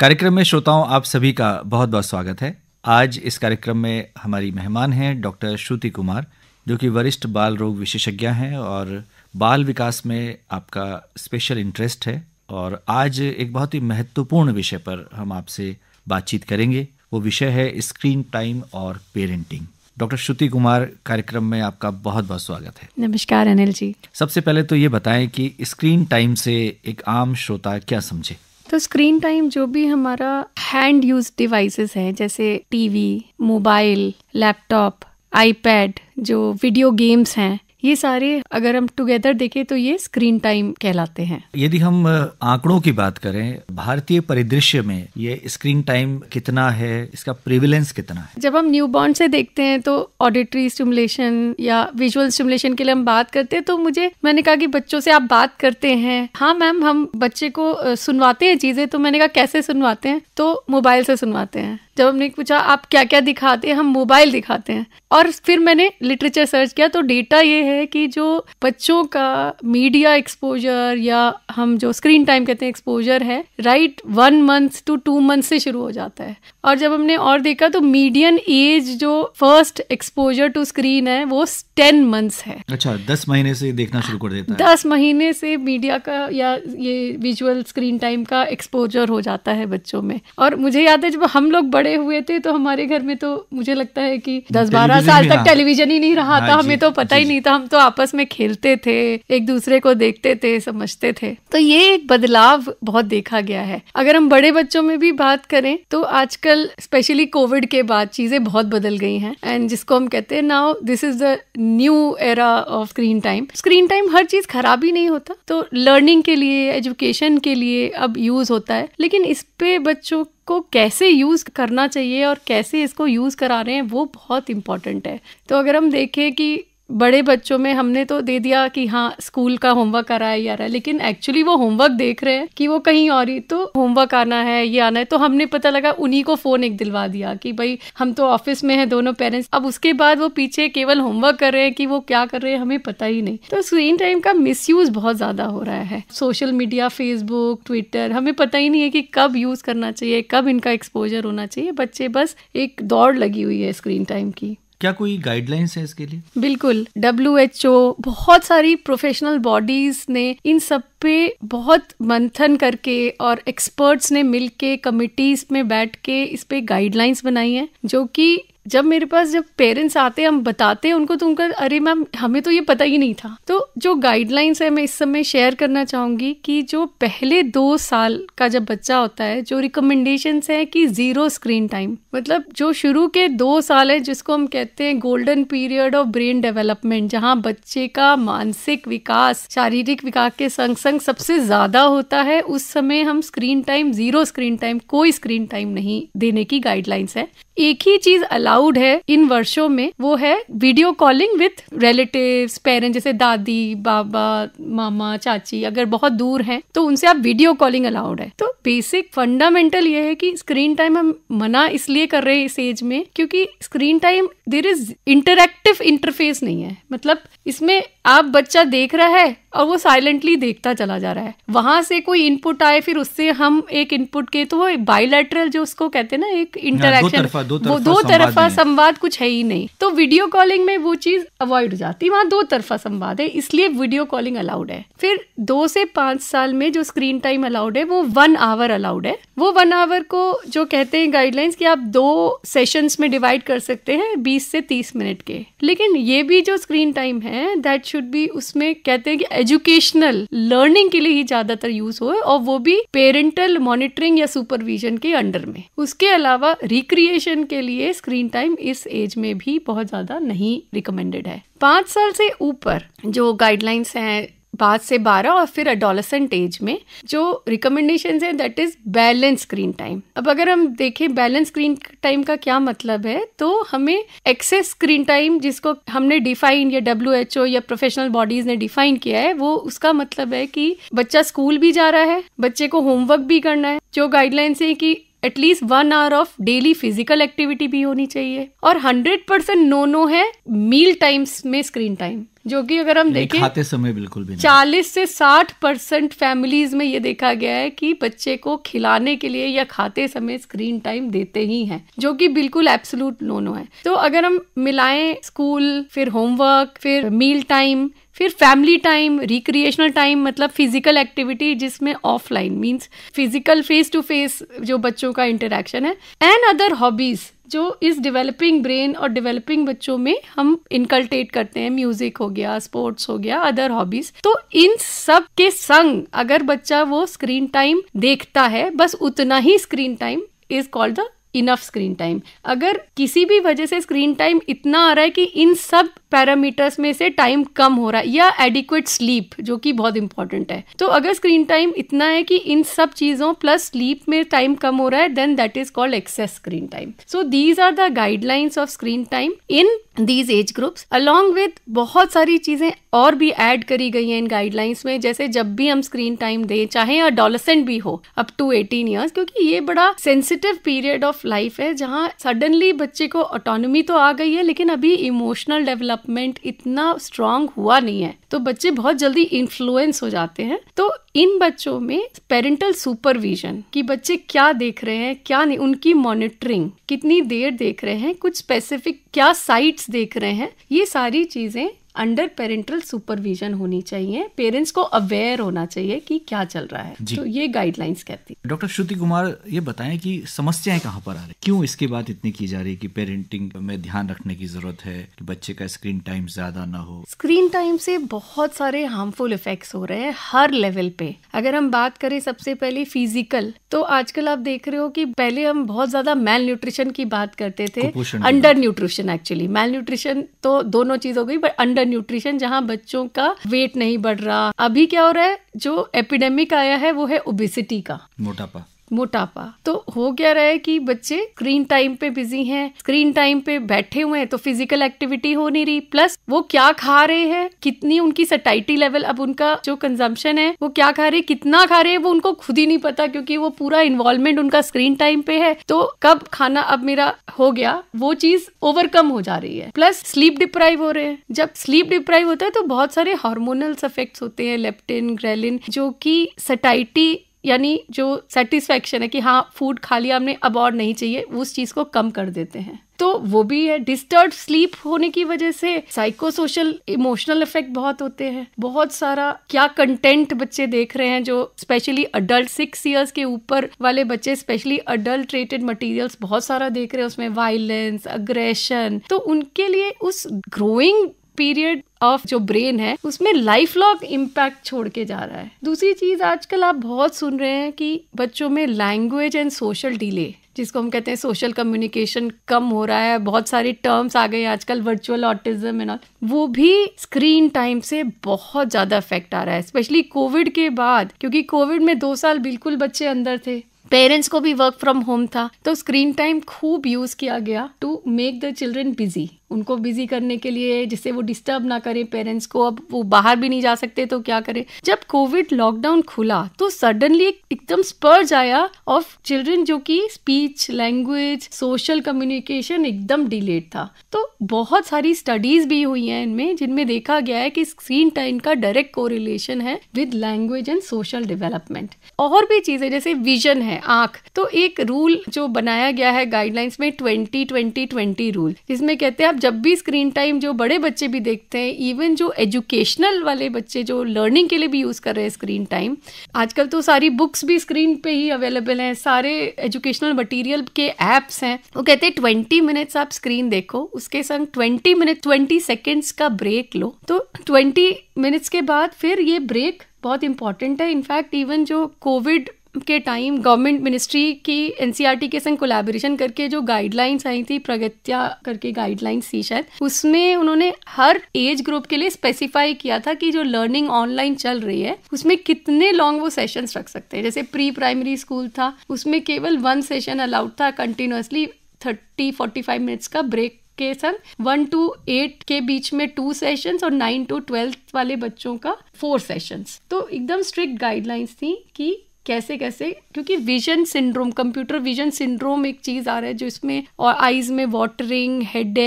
कार्यक्रम में श्रोताओं आप सभी का बहुत बहुत स्वागत है आज इस कार्यक्रम में हमारी मेहमान हैं डॉक्टर श्रुति कुमार जो कि वरिष्ठ बाल रोग विशेषज्ञ हैं और बाल विकास में आपका स्पेशल इंटरेस्ट है और आज एक बहुत ही महत्वपूर्ण विषय पर हम आपसे बातचीत करेंगे वो विषय है स्क्रीन टाइम और पेरेंटिंग डॉक्टर श्रुति कुमार कार्यक्रम में आपका बहुत बहुत स्वागत है नमस्कार अनिल जी सबसे पहले तो ये बताएं कि स्क्रीन टाइम से एक आम श्रोता क्या समझे तो स्क्रीन टाइम जो भी हमारा हैंड यूज डिवाइसेस हैं जैसे टीवी मोबाइल लैपटॉप आईपैड जो वीडियो गेम्स हैं ये सारे अगर हम टुगेदर देखें तो ये स्क्रीन टाइम कहलाते हैं यदि हम आंकड़ों की बात करें भारतीय परिदृश्य में ये स्क्रीन टाइम कितना है इसका प्रिविलेंस कितना है जब हम न्यू बॉर्न से देखते हैं तो ऑडिटरी स्टिमुलेशन या विजुअल स्टिमुलेशन के लिए हम बात करते हैं तो मुझे मैंने कहा कि बच्चों से आप बात करते हैं हाँ मैम हम बच्चे को सुनवाते हैं चीजें तो मैंने कहा कैसे सुनवाते हैं तो मोबाइल से सुनवाते हैं जब हमने पूछा आप क्या क्या दिखाते हैं हम मोबाइल दिखाते हैं और फिर मैंने लिटरेचर सर्च किया तो डेटा ये है कि जो बच्चों का मीडिया एक्सपोजर या हम जो स्क्रीन टाइम कहते हैं एक्सपोजर है right one month to two month से शुरू हो जाता है और जब हमने और देखा तो मीडियन एज जो फर्स्ट एक्सपोजर टू स्क्रीन है वो टेन मंथ्स है अच्छा दस महीने से देखना शुरू कर देता है दस महीने से मीडिया का या ये विजुअल स्क्रीन टाइम का एक्सपोजर हो जाता है बच्चों में और मुझे याद है जब हम लोग बड़े बड़े हुए थे तो हमारे घर में तो मुझे लगता है कि दस बारह साल तक टेलीविजन ही नहीं रहा हाँ था हमें तो पता ही नहीं था हम तो आपस में खेलते थे एक दूसरे को देखते थे समझते थे तो ये एक बदलाव बहुत देखा गया है अगर हम बड़े बच्चों में भी बात करें तो आजकल स्पेशली कोविड के बाद चीजें बहुत बदल गई हैं एंड जिसको हम कहते हैं now this is the new era of screen time screen time हर चीज खराब ही नहीं होता तो लर्निंग के लिए एजुकेशन के लिए अब यूज होता है लेकिन इस पे बच्चों को कैसे यूज़ करना चाहिए और कैसे इसको यूज़ करा रहे हैं वो बहुत इंपॉर्टेंट है तो अगर हम देखें कि बड़े बच्चों में हमने तो दे दिया कि हाँ स्कूल का होमवर्क कराया जा रहा है लेकिन एक्चुअली वो होमवर्क देख रहे हैं कि वो कहीं और ही तो होमवर्क आना है ये आना है तो हमने पता लगा उन्हीं को फोन एक दिलवा दिया कि भाई हम तो ऑफिस में हैं दोनों पेरेंट्स अब उसके बाद वो पीछे केवल होमवर्क कर रहे हैं कि वो क्या कर रहे हैं हमें पता ही नहीं तो स्क्रीन टाइम का मिस बहुत ज्यादा हो रहा है सोशल मीडिया फेसबुक ट्विटर हमें पता ही नहीं है कि कब यूज करना चाहिए कब इनका एक्सपोजर होना चाहिए बच्चे बस एक दौड़ लगी हुई है स्क्रीन टाइम की क्या कोई गाइडलाइंस है इसके लिए बिल्कुल डब्ल्यू एच ओ बहुत सारी प्रोफेशनल बॉडीज ने इन सब पे बहुत मंथन करके और एक्सपर्ट्स ने मिलके कमिटीज में बैठ के इस पे गाइडलाइंस बनाई है जो कि जब मेरे पास जब पेरेंट्स आते हैं हम बताते हैं उनको तो उनका अरे मैम हमें तो ये पता ही नहीं था तो जो गाइडलाइंस है मैं इस समय शेयर करना चाहूँगी कि जो पहले दो साल का जब बच्चा होता है जो रिकमेंडेशन है कि ज़ीरो स्क्रीन टाइम मतलब जो शुरू के दो साल है जिसको हम कहते हैं golden period of brain development जहाँ बच्चे का मानसिक विकास शारीरिक विकास के संग संग सबसे ज़्यादा होता है उस समय हम screen time zero screen time कोई स्क्रीन टाइम नहीं देने की गाइडलाइंस है एक ही चीज़ अलाउ अलाउड है इन वर्षों में वो है video calling with relative parent जैसे दादी बाबा मामा चाची अगर बहुत दूर हैं तो उनसे आप वीडियो कॉलिंग अलाउड है तो बेसिक फंडामेंटल ये है कि स्क्रीन टाइम हम मना इसलिए कर रहे हैं इस एज में क्योंकि screen time there is interactive interface नहीं है मतलब इसमें आप बच्चा देख रहा है और वो साइलेंटली देखता चला जा रहा है वहां से कोई इनपुट आए फिर उससे हम एक इनपुट के तो वो बायोलेटरल जो उसको कहते हैं ना एक इंटरेक्शन हाँ, वो दो तरफा संवाद कुछ है ही नहीं तो वीडियो कॉलिंग में वो चीज अवॉइड हो जाती है वहाँ दो तरफा संवाद है इसलिए वीडियो कॉलिंग अलाउड है फिर दो से पांच साल में जो स्क्रीन टाइम अलाउड है वो वन आवर अलाउड है वो वन आवर को जो कहते हैं गाइडलाइंस की आप दो सेशन में डिवाइड कर सकते हैं बीस बीस से तीस मिनट के लेकिन ये भी जो स्क्रीन टाइम है दैट शुड भी उसमें कहते हैं कि एजुकेशनल लर्निंग के लिए ही ज्यादातर यूज हो और वो भी पेरेंटल मॉनिटरिंग या सुपरविजन के अंडर में उसके अलावा रिक्रिएशन के लिए स्क्रीन टाइम इस एज में भी बहुत ज्यादा नहीं रिकमेंडेड है पांच साल से ऊपर जो गाइडलाइंस हैं बाद से बारह और फिर अडोलसेंट एज में जो रिकमेंडेशन है that is balance screen time अब अगर हम देखें बैलेंस स्क्रीन टाइम का क्या मतलब है तो हमें एक्सेस स्क्रीन टाइम जिसको हमने डिफाइन या डब्ल्यू एच ओ या प्रोफेशनल बॉडीज ने डिफाइन किया है वो उसका मतलब है कि बच्चा स्कूल भी जा रहा है बच्चे को होमवर्क भी करना है जो गाइडलाइंस है कि at least one hour of daily physical activity भी होनी चाहिए और हंड्रेड परसेंट नो नो है मील टाइम्स में स्क्रीन टाइम जो कि अगर हम देखें खाते समय बिल्कुल भी चालीस से साठ परसेंट फैमिलीज में ये देखा गया है कि बच्चे को खिलाने के लिए या खाते समय स्क्रीन टाइम देते ही हैं जो कि बिल्कुल एब्सोलूट नोनो है तो अगर हम मिलाएं स्कूल फिर होमवर्क फिर मील टाइम फिर फैमिली टाइम रिक्रिएशनल टाइम मतलब फिजिकल एक्टिविटी जिसमें offline means physical face to face जो बच्चों का इंटरेक्शन है एंड अदर हॉबीज जो इस डेवलपिंग ब्रेन और डेवलपिंग बच्चों में हम इनकल्टेट करते हैं म्यूजिक हो गया स्पोर्ट्स हो गया अदर हॉबीज तो इन सब के संग अगर बच्चा वो स्क्रीन टाइम देखता है बस उतना ही screen time is called the enough screen time अगर किसी भी वजह से स्क्रीन टाइम इतना आ रहा है कि इन सब पैरामीटर्स में से टाइम कम हो रहा है या एडिक्वेट स्लीप जो कि बहुत इंपॉर्टेंट है तो अगर स्क्रीन टाइम इतना है कि इन सब चीज़ों प्लस स्लीप में टाइम कम हो रहा है then that is called excess screen time so these are the guidelines of screen time in these age groups along with बहुत सारी चीज़ें और भी एड करी गई है इन गाइडलाइंस में जैसे जब भी हम स्क्रीन टाइम दें चाहे अडोलसेंट भी हो अप टू एटीन ईयर्स क्योंकि ये बड़ा सेंसिटिव पीरियड ऑफ लाइफ है जहाँ सडनली बच्चे को ऑटोनोमी तो आ गई है लेकिन अभी इमोशनल डेवलपमेंट इतना स्ट्रांग हुआ नहीं है तो बच्चे बहुत जल्दी इन्फ्लुएंस हो जाते हैं तो इन बच्चों में पेरेंटल सुपरविजन कि बच्चे क्या देख रहे हैं क्या नहीं उनकी मॉनिटरिंग कितनी देर देख रहे हैं कुछ स्पेसिफिक क्या साइट्स देख रहे हैं ये सारी चीजें अंडर पेरेंटल सुपरविजन होनी चाहिए पेरेंट्स को अवेयर होना चाहिए कि क्या चल रहा है तो ये गाइडलाइंस कहती है डॉक्टर श्रुति कुमार ये बताएं कि समस्याएं कहाँ पर आ रही क्यों इसके बाद इतनी की जा रही है कि पेरेंटिंग में ध्यान रखने की जरूरत है कि बच्चे का स्क्रीन टाइम ज्यादा ना हो स्क्रीन टाइम से बहुत सारे हार्मफुल इफेक्ट हो रहे हैं हर लेवल पे अगर हम बात करें सबसे पहले फिजिकल तो आजकल आप देख रहे हो कि पहले हम बहुत ज्यादा मेल न्यूट्रिशन की बात करते थे under nutrition actually malnutrition तो दोनों चीज हो गई बट अंडर न्यूट्रिशन जहाँ बच्चों का वेट नहीं बढ़ रहा अभी क्या हो रहा है जो एपिडेमिक आया है वो है ओबेसिटी का मोटापा मोटापा तो हो क्या रहा है कि बच्चे स्क्रीन टाइम पे बिजी हैं स्क्रीन टाइम पे बैठे हुए हैं तो फिजिकल एक्टिविटी हो नहीं रही प्लस वो क्या खा रहे हैं कितनी उनकी सटाइटी लेवल अब उनका जो कंजम्पशन है वो क्या खा रहे कितना खा रहे हैं वो उनको खुद ही नहीं पता क्योंकि वो पूरा इन्वॉल्वमेंट उनका स्क्रीन टाइम पे है तो कब खाना अब मेरा हो गया वो चीज ओवरकम हो जा रही है प्लस स्लीप डिप्राइव हो रहे हैं जब स्लीप डिप्राइव होता है तो बहुत सारे हार्मोनल इफेक्ट होते हैं लेप्टिन ग्रेलिन जो कि सटाइटी यानी जो सेटिस्फेक्शन है कि हाँ फूड खा लिया हमने अब और नहीं चाहिए उस चीज़ को कम कर देते हैं तो वो भी है डिस्टर्ब स्लीप होने की वजह से साइकोसोशल इमोशनल इफेक्ट बहुत होते हैं बहुत सारा क्या कंटेंट बच्चे देख रहे हैं जो स्पेशली अडल्ट सिक्स इयर्स के ऊपर वाले बच्चे स्पेशली अडल्ट्रेटेड मटेरियल्स बहुत सारा देख रहे हैं उसमें वायलेंस अग्रेशन तो उनके लिए उस ग्रोइंग पीरियड ऑफ जो ब्रेन है उसमें लाइफ लॉन्ग इम्पैक्ट छोड़ के जा रहा है दूसरी चीज़ आजकल आप बहुत सुन रहे हैं कि बच्चों में लैंग्वेज एंड सोशल डिले जिसको हम कहते हैं सोशल कम्युनिकेशन कम हो रहा है बहुत सारी टर्म्स आ गए आजकल वर्चुअल ऑटिज्म एंड ऑल वो भी स्क्रीन टाइम से बहुत ज़्यादा इफेक्ट आ रहा है स्पेशली कोविड के बाद क्योंकि कोविड में दो साल बिल्कुल बच्चे अंदर थे पेरेंट्स को भी वर्क फ्रॉम होम था तो स्क्रीन टाइम खूब यूज किया गया to make the children busy उनको बिजी करने के लिए जिससे वो डिस्टर्ब ना करें पेरेंट्स को अब वो बाहर भी नहीं जा सकते तो क्या करें जब कोविड लॉकडाउन खुला तो सडनली एकदम स्पर्ज आया ऑफ चिल्ड्रन जो कि स्पीच लैंग्वेज सोशल कम्युनिकेशन एकदम डिलेड था तो बहुत सारी स्टडीज भी हुई हैं इनमें जिनमें देखा गया है कि स्क्रीन टाइम का डायरेक्ट कोरिलेशन है with language and social development और भी चीजें जैसे विजन है आंख तो एक रूल जो बनाया गया है गाइडलाइंस में ट्वेंटी ट्वेंटी ट्वेंटी रूल जिसमें कहते हैं आप मतलब जब भी स्क्रीन टाइम जो बड़े बच्चे भी देखते हैं इवन जो एजुकेशनल वाले बच्चे जो लर्निंग के लिए भी यूज़ कर रहे हैं स्क्रीन टाइम आजकल तो सारी बुक्स भी स्क्रीन पे ही अवेलेबल हैं सारे एजुकेशनल मटेरियल के एप्स हैं वो कहते हैं ट्वेंटी मिनट्स आप स्क्रीन देखो उसके संग ट्वेंटी मिनट ट्वेंटी सेकेंड्स का ब्रेक लो तो ट्वेंटी मिनट्स के बाद फिर ये ब्रेक बहुत इंपॉर्टेंट है इनफैक्ट इवन जो कोविड के टाइम गवर्नमेंट मिनिस्ट्री की एन e के संग कोलेबोरेशन करके जो गाइडलाइंस आई थी प्रगत्या करके गाइडलाइंस थी शायद उसमें उन्होंने हर एज ग्रुप के लिए स्पेसिफाई किया था कि जो लर्निंग ऑनलाइन चल रही है उसमें कितने लॉन्ग वो सेशंस रख सकते हैं जैसे प्री प्राइमरी स्कूल था उसमें केवल वन सेशन अलाउड था continuously thirty forty five minutes का ब्रेक के संग वन टू एट के बीच में टू सेशंस और नाइन टू ट्वेल्थ वाले बच्चों का फोर सेशंस तो एकदम स्ट्रिक्ट गाइडलाइंस थी कि कैसे कैसे क्योंकि vision syndrome computer vision syndrome एक चीज आ रहा है जो इसमें और आईज में वाटरिंग हेड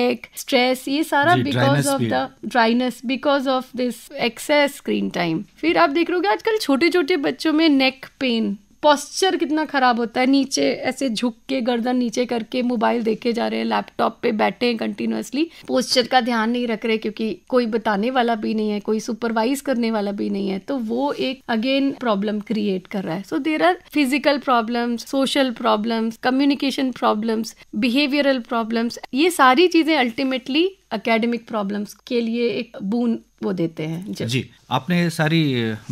स्ट्रेस ये सारा because of the dryness because of this excess screen time फिर आप देख रहे हो आजकल छोटे छोटे बच्चों में नेक पेन पॉस्चर कितना ख़राब होता है नीचे ऐसे झुक के गर्दन नीचे करके मोबाइल देखे जा रहे हैं लैपटॉप पे बैठे हैं कंटिन्यूसली पोस्चर का ध्यान नहीं रख रहे क्योंकि कोई बताने वाला भी नहीं है कोई सुपरवाइज करने वाला भी नहीं है तो वो एक अगेन प्रॉब्लम क्रिएट कर रहा है so there are physical problems social problems communication problems behavioural problems ये सारी चीज़ें अल्टीमेटली अकेडमिक प्रॉब्लम्स के लिए एक बून वो देते हैं जी, जी आपने सारी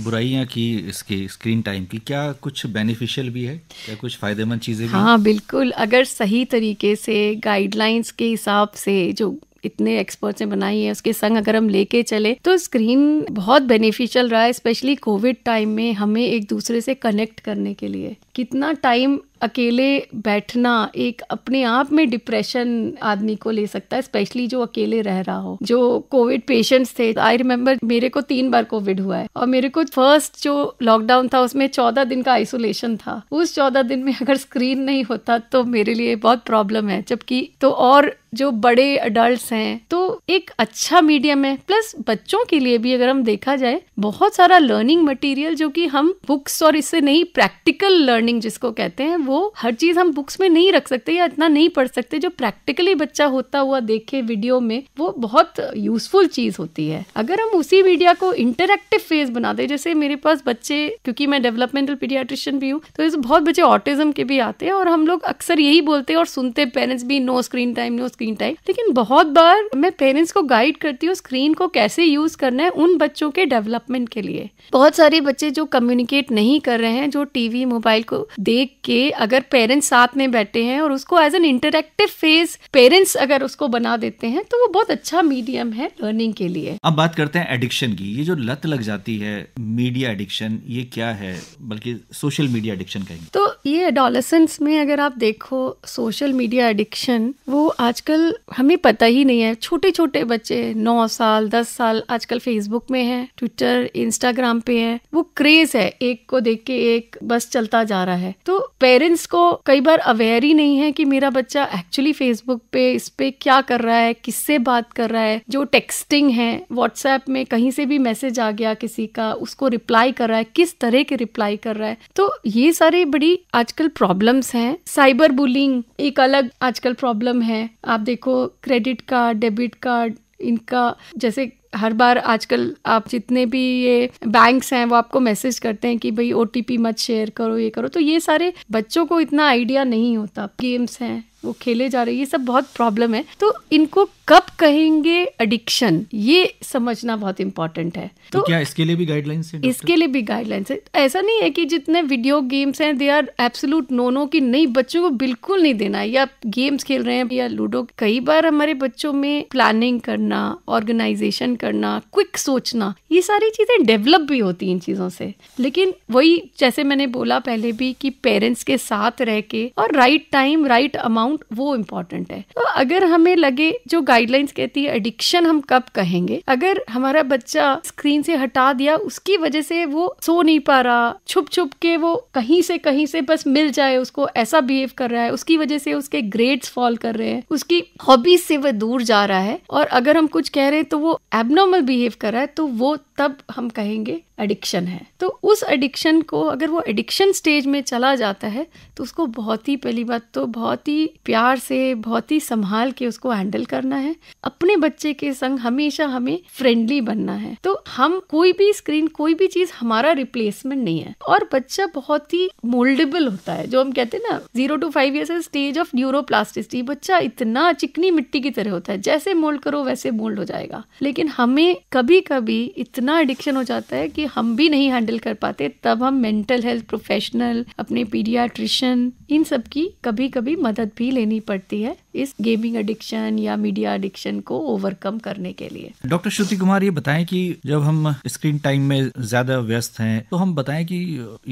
बुराइयां की इसके स्क्रीन टाइम की क्या कुछ बेनिफिशियल भी है क्या कुछ फ़ायदेमंद चीज़ें भी हाँ बिल्कुल अगर सही तरीके से गाइडलाइंस के हिसाब से जो इतने एक्सपर्ट्स ने बनाई है उसके संग अगर हम लेके चले तो स्क्रीन बहुत बेनिफिशियल रहा है स्पेशली कोविड टाइम में हमें एक दूसरे से कनेक्ट करने के लिए कितना टाइम अकेले बैठना एक अपने आप में डिप्रेशन आदमी को ले सकता है स्पेशली जो अकेले रह रहा हो जो कोविड पेशेंट्स थे आई रिमेम्बर मेरे को तीन बार कोविड हुआ है और मेरे को फर्स्ट जो लॉकडाउन था उसमें चौदह दिन का आइसोलेशन था उस चौदह दिन में अगर स्क्रीन नहीं होता तो मेरे लिए बहुत प्रॉब्लम है जबकि तो और जो बड़े अडल्ट हैं तो एक अच्छा मीडियम है प्लस बच्चों के लिए भी अगर हम देखा जाए बहुत सारा लर्निंग मटेरियल जो कि हम बुक्स और इससे नहीं प्रैक्टिकल लर्निंग जिसको कहते हैं वो हर चीज हम बुक्स में नहीं रख सकते या इतना नहीं पढ़ सकते जो प्रैक्टिकली बच्चा होता हुआ देखे वीडियो में वो बहुत यूजफुल चीज होती है अगर हम उसी मीडिया को इंटरेक्टिव फेज बना दे जैसे मेरे पास बच्चे क्योंकि मैं डेवलपमेंटल पीडियाट्रिशियन भी हूँ तो इस बहुत बच्चे ऑटिज्म के भी आते हैं और हम लोग अक्सर यही बोलते हैं और सुनते पेरेंट्स भी no screen time no screen time लेकिन बहुत बार मैं पेरेंट्स को गाइड करती हूँ स्क्रीन को कैसे यूज करना है उन बच्चों के डेवलपमेंट के लिए बहुत सारे बच्चे जो कम्युनिकेट नहीं कर रहे हैं जो टीवी मोबाइल को देख के अगर पेरेंट्स साथ में बैठे हैं और उसको as an interactive phase parents अगर उसको बना देते हैं तो वो बहुत अच्छा मीडियम है लर्निंग के लिए अब बात करते हैं एडिक्शन की ये जो लत लग जाती है मीडिया एडिक्शन ये क्या है बल्कि सोशल मीडिया एडिक्शन कहेंगे तो ये एडोलसेंस में अगर आप देखो सोशल मीडिया एडिक्शन वो आज आजकल हमें पता ही नहीं है छोटे छोटे बच्चे नौ साल दस साल आजकल फेसबुक में है ट्विटर इंस्टाग्राम पे है वो क्रेज है एक को देख के एक बस चलता जा रहा है तो पेरेंट्स को कई बार अवेयर ही नहीं है कि मेरा बच्चा एक्चुअली फेसबुक पे इस पे क्या कर रहा है किससे बात कर रहा है जो टेक्सटिंग है व्हाट्सएप में कहीं से भी मैसेज आ गया किसी का उसको रिप्लाई कर रहा है किस तरह के रिप्लाई कर रहा है तो ये सारी बड़ी आजकल प्रॉब्लम्स हैं साइबर बुलिंग एक अलग आजकल प्रॉब्लम है आप आप देखो क्रेडिट कार्ड डेबिट कार्ड इनका जैसे हर बार आजकल आप जितने भी ये बैंक्स हैं वो आपको मैसेज करते हैं कि भाई ओ मत शेयर करो ये करो तो ये सारे बच्चों को इतना आइडिया नहीं होता गेम्स हैं वो खेले जा रहे ये सब बहुत प्रॉब्लम है तो इनको कब कहेंगे एडिक्शन ये समझना बहुत इम्पोर्टेंट है तो, तो क्या इसके लिए भी गाइडलाइंस है इसके लिए भी गाइडलाइंस है ऐसा नहीं है कि जितने वीडियो गेम्स हैं they are absolute no no की नहीं बच्चों को बिल्कुल नहीं देना या गेम्स खेल रहे हैं या लूडो कई बार हमारे बच्चों में प्लानिंग करना ऑर्गेनाइजेशन करना क्विक सोचना ये सारी चीजें डेवलप भी होती इन चीजों से लेकिन वही जैसे मैंने बोला पहले भी कि पेरेंट्स के साथ रह के और right time right amount amount वो इम्पोर्टेंट है तो अगर हमें लगे जो गाइडलाइंस कहती है एडिक्शन हम कब कहेंगे अगर हमारा बच्चा स्क्रीन से हटा दिया उसकी वजह से वो सो नहीं पा रहा छुप छुप के वो कहीं से कहीं से बस मिल जाए उसको ऐसा बिहेव कर रहा है उसकी वजह से उसके ग्रेड्स फॉल कर रहे हैं उसकी हॉबीज से वह दूर जा रहा है और अगर हम कुछ कह रहे हैं तो वो एबनॉर्मल बिहेव कर रहा है तो वो तब हम कहेंगे एडिक्शन है तो उस एडिक्शन को अगर वो एडिक्शन स्टेज में चला जाता है तो उसको बहुत ही पहली बात तो बहुत ही प्यार से बहुत ही संभाल के उसको हैंडल करना है अपने बच्चे के संग हमेशा हमें फ्रेंडली बनना है तो हम कोई भी स्क्रीन कोई भी चीज हमारा रिप्लेसमेंट नहीं है और बच्चा बहुत ही मोल्डेबल होता है जो हम कहते हैं ना zero to five year stage of neuroplasticity बच्चा इतना चिकनी मिट्टी की तरह होता है जैसे मोल्ड करो वैसे मोल्ड हो जाएगा लेकिन हमें कभी कभी इतना इतना एडिक्शन हो जाता है कि हम भी नहीं हैंडल कर पाते तब हम मेंटल हेल्थ प्रोफेशनल अपने पीडियाट्रिशन इन सब की कभी कभी मदद भी लेनी पड़ती है इस गेमिंग एडिक्शन या मीडिया एडिक्शन को ओवरकम करने के लिए डॉक्टर श्रुति कुमार ये बताएं कि जब हम स्क्रीन टाइम में ज्यादा व्यस्त हैं तो हम बताएं कि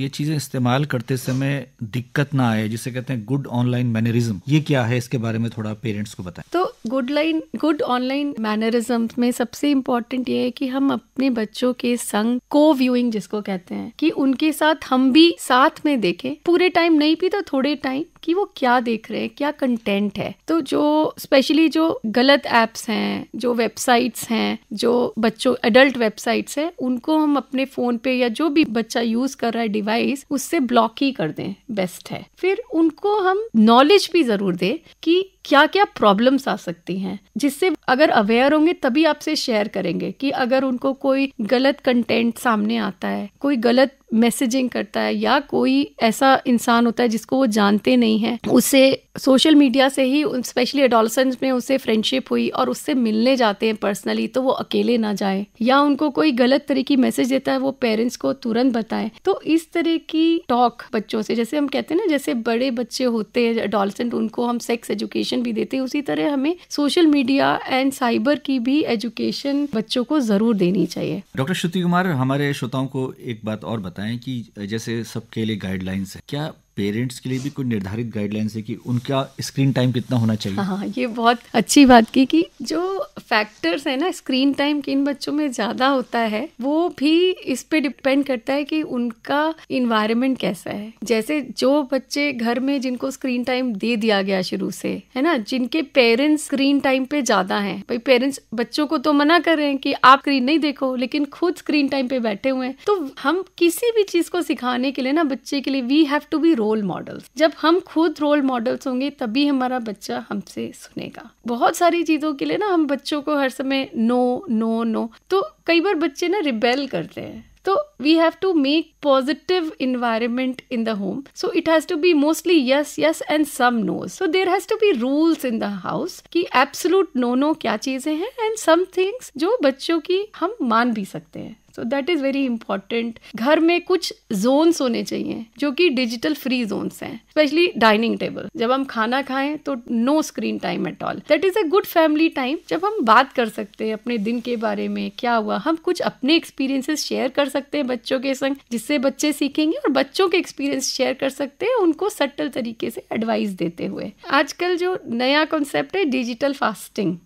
ये चीजें इस्तेमाल करते समय दिक्कत ना आए जिसे कहते हैं गुड ऑनलाइन मैनरिज्म ये क्या है इसके बारे में थोड़ा पेरेंट्स को बताएं तो good line good online mannerism में सबसे इम्पोर्टेंट ये है कि हम अपने बच्चों के संग को व्यूइंग जिसको कहते हैं कि उनके साथ हम भी साथ में देखें पूरे टाइम नहीं भी तो थोड़े टाइम कि वो क्या देख रहे हैं क्या कंटेंट है तो जो स्पेशली जो गलत एप्स हैं जो वेबसाइट्स हैं जो बच्चों एडल्ट वेबसाइट्स हैं उनको हम अपने फ़ोन पे या जो भी बच्चा यूज़ कर रहा है डिवाइस उससे ब्लॉक ही कर दें बेस्ट है फिर उनको हम नॉलेज भी ज़रूर दें कि क्या क्या प्रॉब्लम्स आ सकती हैं जिससे अगर अवेयर होंगे तभी आपसे शेयर करेंगे कि अगर उनको कोई गलत कंटेंट सामने आता है कोई गलत मैसेजिंग करता है या कोई ऐसा इंसान होता है जिसको वो जानते नहीं है उसे सोशल मीडिया से ही स्पेशली एडोलसेंस में उसे फ्रेंडशिप हुई और उससे मिलने जाते हैं पर्सनली तो वो अकेले ना जाए या उनको कोई गलत तरह की मैसेज देता है वो पेरेंट्स को तुरंत बताए तो इस तरह की टॉक बच्चों से जैसे हम कहते हैं ना जैसे बड़े बच्चे होते हैं एडोलसेंट उनको हम सेक्स एजुकेशन भी देते हैं उसी तरह हमें सोशल मीडिया एंड साइबर की भी एजुकेशन बच्चों को जरूर देनी चाहिए डॉक्टर श्रुति कुमार हमारे श्रोताओं को एक बात और बताएं कि जैसे सबके लिए गाइडलाइंस है क्या पेरेंट्स के लिए भी कोई निर्धारित गाइडलाइंस है कि उनका स्क्रीन टाइम कितना होना चाहिए हाँ, हाँ ये बहुत अच्छी बात की कि जो फैक्टर्स है ना स्क्रीन टाइम किन बच्चों में ज़्यादा होता है वो भी इस पे डिपेंड करता है कि उनका इन्वायरमेंट कैसा है जैसे जो बच्चे घर में जिनको स्क्रीन टाइम दे दिया गया शुरू से है ना जिनके पेरेंट्स स्क्रीन टाइम पे ज़्यादा है भाई पेरेंट्स बच्चों को तो मना कर रहे हैं कि आप स्क्रीन नहीं देखो लेकिन खुद स्क्रीन टाइम पे बैठे हुए हैं तो हम किसी भी चीज़ को सिखाने के लिए ना बच्चे के लिए we have to be role role models जब हम खुद रोल मॉडल्स होंगे तभी हमारा बच्चा हमसे सुनेगा बहुत सारी चीजों के लिए ना हम बच्चों को हर समय नो नो नो तो कई बार बच्चे ना रिबेल करते हैं तो we have to make positive environment in the home so it has to be mostly yes yes and some nos so there has to be rules in the house कि absolute no no क्या चीजें हैं and some things जो बच्चों की हम मान भी सकते हैं so that is very important घर में कुछ जोन्स होने चाहिए जो कि डिजिटल फ्री जोन्स हैं स्पेशली डाइनिंग टेबल जब हम खाना खाएं तो no screen time at all that is a good family time जब हम बात कर सकते हैं अपने दिन के बारे में क्या हुआ हम कुछ अपने एक्सपीरियंसेस शेयर कर सकते हैं बच्चों के संग जिससे बच्चे सीखेंगे और बच्चों के एक्सपीरियंस शेयर कर सकते हैं उनको सटल तरीके से एडवाइस देते हुए आजकल जो नया कॉन्सेप्ट है डिजिटल फास्टिंग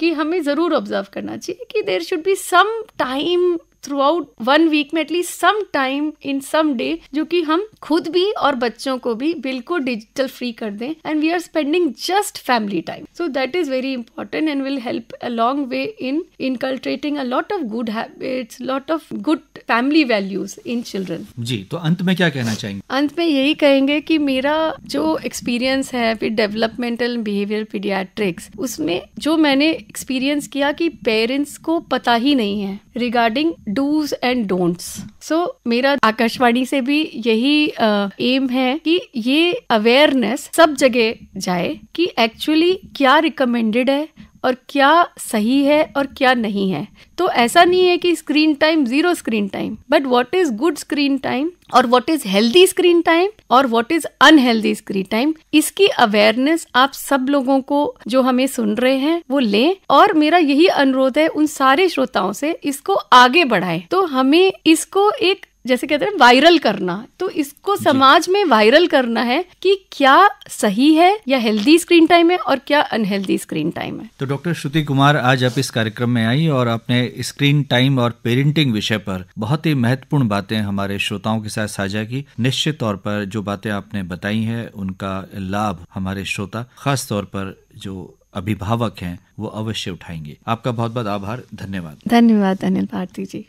कि हमें जरूर ऑब्जर्व करना चाहिए कि there should be some time throughout one week में at least some time in some day जो कि हम खुद भी और बच्चों को भी बिल्कुल डिजिटल फ्री कर दें and we are spending just family time so that is very important and will help a long way in inculcating a lot of good habits lot of good family values in children जी तो अंत में क्या कहना चाहेंगे अंत में यही कहेंगे कि मेरा जो एक्सपीरियंस है फिर डेवलपमेंटल बिहेवियर पीडियाट्रिक्स उसमें जो मैंने एक्सपीरियंस किया कि पेरेंट्स को पता ही नहीं है regarding dos and don'ts so मेरा आकाशवाणी से भी यही एम है कि ये अवेयरनेस सब जगह जाए कि एक्चुअली क्या रिकमेंडेड है और क्या सही है और क्या नहीं है तो ऐसा नहीं है कि screen time zero screen time but what is good screen time और what is healthy screen time और what is unhealthy screen time इसकी अवेयरनेस आप सब लोगों को जो हमें सुन रहे हैं वो लें और मेरा यही अनुरोध है उन सारे श्रोताओं से इसको आगे बढ़ाएं तो हमें इसको एक जैसे कहते हैं वायरल करना तो इसको समाज में वायरल करना है कि क्या सही है या हेल्दी स्क्रीन टाइम है और क्या अनहेल्दी स्क्रीन टाइम है तो डॉक्टर श्रुति कुमार आज आप इस कार्यक्रम में आई और आपने स्क्रीन टाइम और पेरेंटिंग विषय पर बहुत ही महत्वपूर्ण बातें हमारे श्रोताओं के साथ साझा की निश्चित तौर पर जो बातें आपने बताई है उनका लाभ हमारे श्रोता खास तौर पर जो अभिभावक हैं वो अवश्य उठाएंगे आपका बहुत बहुत आभार धन्यवाद धन्यवाद अनिल भारती जी